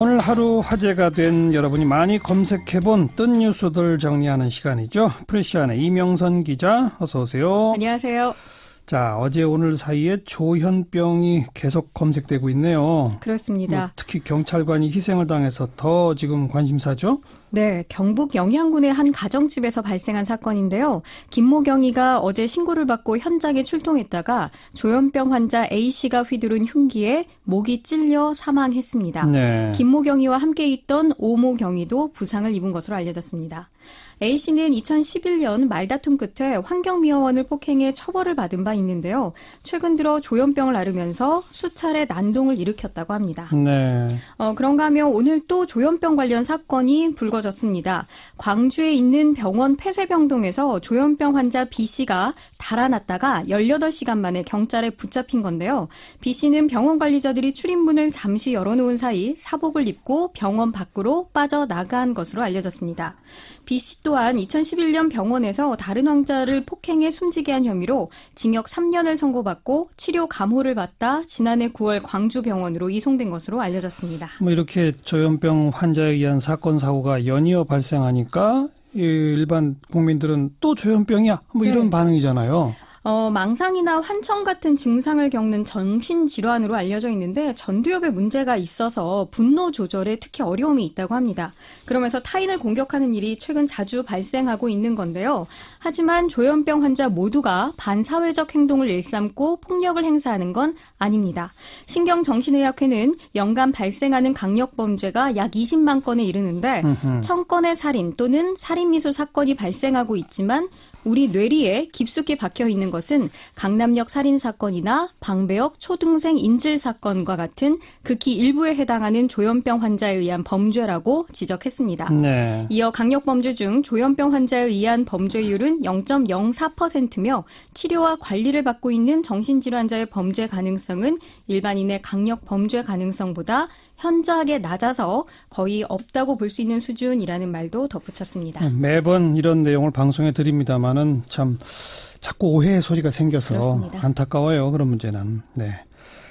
오늘 하루 화제가 된 여러분이 많이 검색해본 뜬 뉴스들 정리하는 시간이죠. 프레시안의 이명선 기자, 어서 오세요. 안녕하세요. 자, 어제 오늘 사이에 조현병이 계속 검색되고 있네요. 그렇습니다. 뭐 특히 경찰관이 희생을 당해서 더 지금 관심사죠. 네, 경북 영양군의 한 가정집에서 발생한 사건인데요. 김모경이가 어제 신고를 받고 현장에 출동했다가 조현병 환자 A 씨가 휘두른 흉기에 목이 찔려 사망했습니다. 네. 김모경이와 함께 있던 오모경이도 부상을 입은 것으로 알려졌습니다. A 씨는 2011년 말다툼 끝에 환경미화원을 폭행해 처벌을 받은 바 있는데요. 최근 들어 조현병을 앓으면서 수차례 난동을 일으켰다고 합니다. 네. 어, 그런가 하면 오늘 또 조현병 관련 사건이 불거졌습니다. 이어졌습니다. 광주에 있는 병원 폐쇄병동에서 조현병 환자 B씨가 달아났다가 18시간 만에 경찰에 붙잡힌 건데요. B씨는 병원 관리자들이 출입문을 잠시 열어놓은 사이 사복을 입고 병원 밖으로 빠져나간 것으로 알려졌습니다. B씨 또한 2011년 병원에서 다른 환자를 폭행해 숨지게 한 혐의로 징역 3년을 선고받고 치료 감호를 받다 지난해 9월 광주병원으로 이송된 것으로 알려졌습니다. 뭐 이렇게 조현병 환자에 의한 사건 사고가 연이어 발생하니까 일반 국민들은 또 조현병이야 뭐 이런 네. 반응이잖아요. 어, 망상이나 환청 같은 증상을 겪는 정신질환으로 알려져 있는데 전두엽에 문제가 있어서 분노 조절에 특히 어려움이 있다고 합니다. 그러면서 타인을 공격하는 일이 최근 자주 발생하고 있는 건데요. 하지만 조현병 환자 모두가 반사회적 행동을 일삼고 폭력을 행사하는 건 아닙니다. 신경정신의학회는 연간 발생하는 강력범죄가 약 20만 건에 이르는데 1 0건의 살인 또는 살인미수 사건이 발생하고 있지만 우리 뇌리에 깊숙이 박혀 있는 것은 강남역 살인 사건이나 방배역 초등생 인질 사건과 같은 극히 일부에 해당하는 조현병 환자에 의한 범죄라고 지적했습니다. 네. 이어 강력 범죄 중 조현병 환자에 의한 범죄율은 0.04%며 치료와 관리를 받고 있는 정신질환자의 범죄 가능성은 일반인의 강력 범죄 가능성보다 현저하게 낮아서 거의 없다고 볼 수 있는 수준이라는 말도 덧붙였습니다. 음, 매번 이런 내용을 방송에 드립니다만은 참 자꾸 오해의 소리가 생겨서 그렇습니다. 안타까워요. 그런 문제는. 네.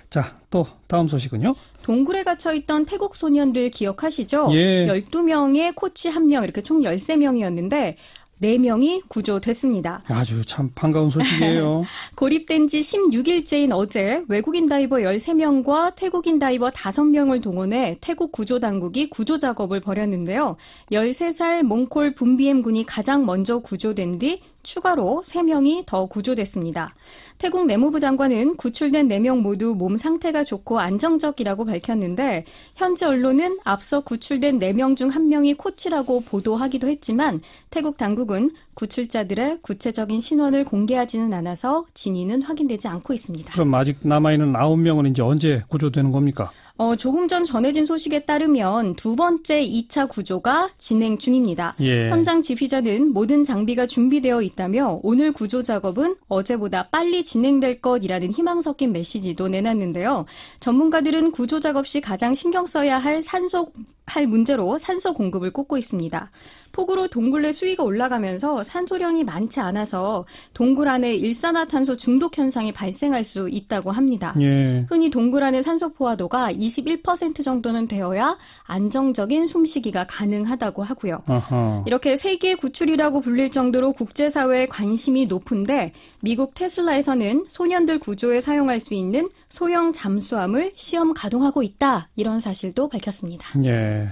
자, 또 다음 소식은요? 동굴에 갇혀 있던 태국 소년들 기억하시죠? 예. 12명에 코치 1명 이렇게 총 13명이었는데 4명이 구조됐습니다. 아주 참 반가운 소식이에요. 고립된 지 16일째인 어제 외국인 다이버 13명과 태국인 다이버 5명을 동원해 태국 구조 당국이 구조 작업을 벌였는데요. 13살 몽콜 분비엠 군이 가장 먼저 구조된 뒤 추가로 3명이 더 구조됐습니다. 태국 내무부 장관은 구출된 4명 모두 몸 상태가 좋고 안정적이라고 밝혔는데 현지 언론은 앞서 구출된 4명 중 1명이 코치라고 보도하기도 했지만 태국 당국은 구출자들의 구체적인 신원을 공개하지는 않아서 진위는 확인되지 않고 있습니다. 그럼 아직 남아있는 9명은 이제 언제 구조되는 겁니까? 어, 조금 전 전해진 소식에 따르면 두 번째 2차 구조가 진행 중입니다. 예. 현장 지휘자는 모든 장비가 준비되어 있다며 오늘 구조 작업은 어제보다 빨리 진행될 것이라는 희망 섞인 메시지도 내놨는데요. 전문가들은 구조 작업 시 가장 신경 써야 할 산소 할 문제로 산소 공급을 꼽고 있습니다. 폭우로 동굴내 수위가 올라가면서 산소량이 많지 않아서 동굴 안에 일산화탄소 중독 현상이 발생할 수 있다고 합니다. 예. 흔히 동굴 안의 산소 포화도가 21% 정도는 되어야 안정적인 숨쉬기가 가능하다고 하고요. 아하. 이렇게 세계 구출이라고 불릴 정도로 국제사회의 관심이 높은데 미국 테슬라에서는 소년들 구조에 사용할 수 있는 소형 잠수함을 시험 가동하고 있다. 이런 사실도 밝혔습니다. 예.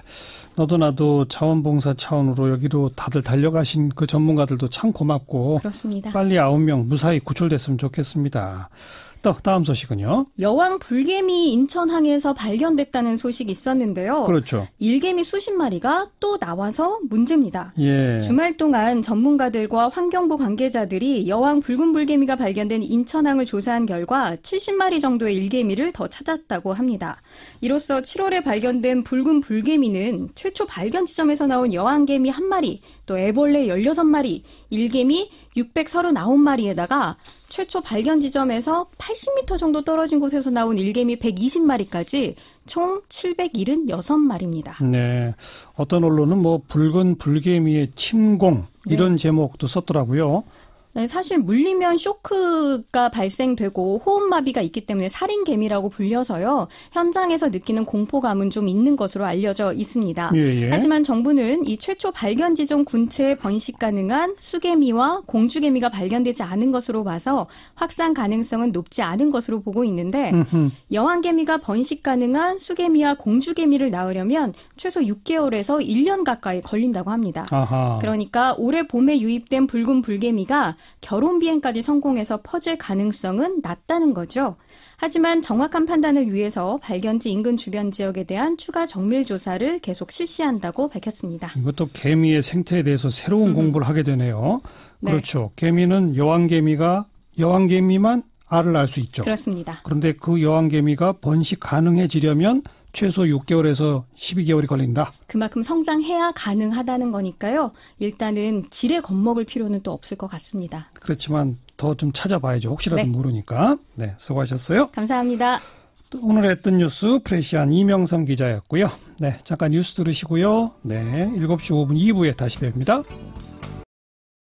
너도 나도 자원봉사 차원으로 여기로 다들 달려가신 그 전문가들도 참 고맙고 그렇습니다. 빨리 아명 무사히 구출됐으면 좋겠습니다. 또 다음 소식은요. 여왕 불개미 인천항에서 발견됐다는 소식이 있었는데요. 그렇죠. 일개미 수십 마리가 또 나와서 문제입니다. 예. 주말 동안 전문가들과 환경부 관계자들이 여왕 붉은 불개미가 발견된 인천항을 조사한 결과 70마리 정도의 일개미를 더 찾았다고 합니다. 이로써 7월에 발견된 붉은 불개미는 최초 발견 지점에서 나온 여왕개미 한 마리, 또 애벌레 16마리, 일개미 639마리에다가 최초 발견 지점에서 80m 정도 떨어진 곳에서 나온 일개미 120마리까지 총 776마리입니다. 네. 어떤 언론은 뭐 붉은 불개미의 침공 이런 네. 제목도 썼더라고요. 네, 사실 물리면 쇼크가 발생되고 호흡마비가 있기 때문에 살인개미라고 불려서요. 현장에서 느끼는 공포감은 좀 있는 것으로 알려져 있습니다. 예, 예. 하지만 정부는 이 최초 발견 지점 군체에 번식 가능한 수개미와 공주개미가 발견되지 않은 것으로 봐서 확산 가능성은 높지 않은 것으로 보고 있는데 여왕개미가 번식 가능한 수개미와 공주개미를 낳으려면 최소 6개월에서 1년 가까이 걸린다고 합니다. 아하. 그러니까 올해 봄에 유입된 붉은 불개미가 결혼 비행까지 성공해서 퍼질 가능성은 낮다는 거죠. 하지만 정확한 판단을 위해서 발견지 인근 주변 지역에 대한 추가 정밀 조사를 계속 실시한다고 밝혔습니다. 이것도 개미의 생태에 대해서 새로운 음. 공부를 하게 되네요. 네. 그렇죠. 개미는 여왕개미가 여왕개미만 알을 낳을 수 있죠. 그렇습니다. 그런데 그 여왕개미가 번식 가능해지려면 최소 6개월에서 12개월이 걸린다. 그만큼 성장해야 가능하다는 거니까요. 일단은 지레 겁먹을 필요는 또 없을 것 같습니다. 그렇지만 더 좀 찾아봐야죠. 혹시라도 네. 모르니까. 네, 수고하셨어요. 감사합니다. 오늘 했던 뉴스 프레시안 이명성 기자였고요. 네, 잠깐 뉴스 들으시고요. 네, 7시 5분 2부에 다시 뵙니다.